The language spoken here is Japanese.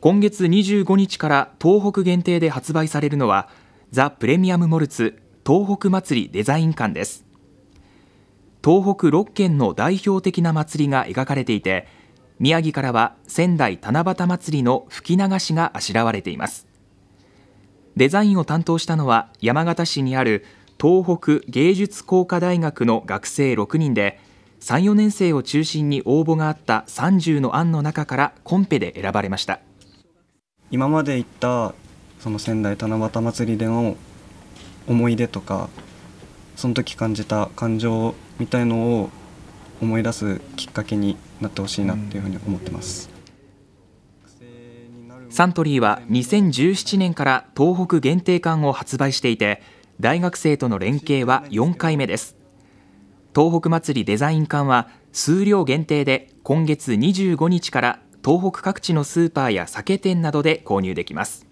今月25日から東北限定で発売されるのはザ・プレミアム・モルツ東北祭りデザイン館です東北6県の代表的な祭りが描かれていて宮城からは仙台七夕祭りの吹き流しがあしらわれていますデザインを担当したのは山形市にある東北芸術工科大学の学生6人で3、4年生を中心に応募があった30の案の中からコンペで選ばれました。今まで行ったその仙台七夕祭りでの思い出とかその時感じた感情みたいのを思い出すきっかけになってほしいなっていうふうに思ってます、サントリーは2017年から東北限定缶を発売していて大学生との連携は4回目です東北祭りデザイン館は数量限定で今月25日から東北各地のスーパーや酒店などで購入できます